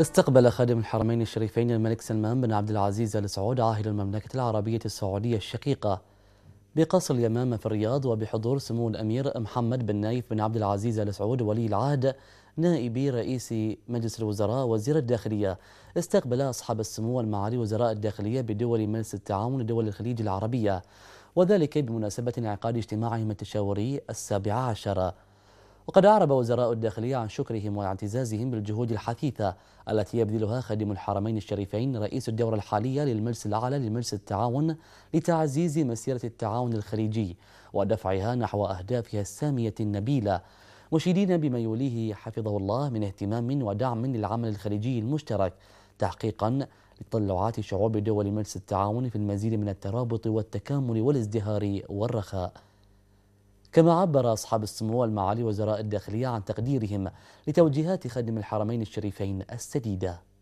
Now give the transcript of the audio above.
استقبل خادم الحرمين الشريفين الملك سلمان بن عبد العزيز ال سعود عاهل المملكة العربية السعودية الشقيقة بقصر اليمامة في الرياض وبحضور سمو الأمير محمد بن نايف بن عبد العزيز ال سعود ولي العهد نائبي رئيس مجلس الوزراء وزير الداخلية استقبل أصحاب السمو والمعالي وزراء الداخلية بدول مجلس التعاون دول الخليج العربية وذلك بمناسبة انعقاد اجتماعهم التشاوري السابع عشر وقد أعرب وزراء الداخلية عن شكرهم واعتزازهم بالجهود الحثيثة التي يبذلها خادم الحرمين الشريفين رئيس الدورة الحالية للمجلس الأعلى لمجلس التعاون لتعزيز مسيرة التعاون الخليجي ودفعها نحو أهدافها السامية النبيلة مشيدين بما يوليه حفظه الله من اهتمام ودعم للعمل الخليجي المشترك تحقيقا لتطلعات شعوب دول مجلس التعاون في المزيد من الترابط والتكامل والازدهار والرخاء كما عبر أصحاب السمو والمعالي وزراء الداخلية عن تقديرهم لتوجيهات خادم الحرمين الشريفين السديدة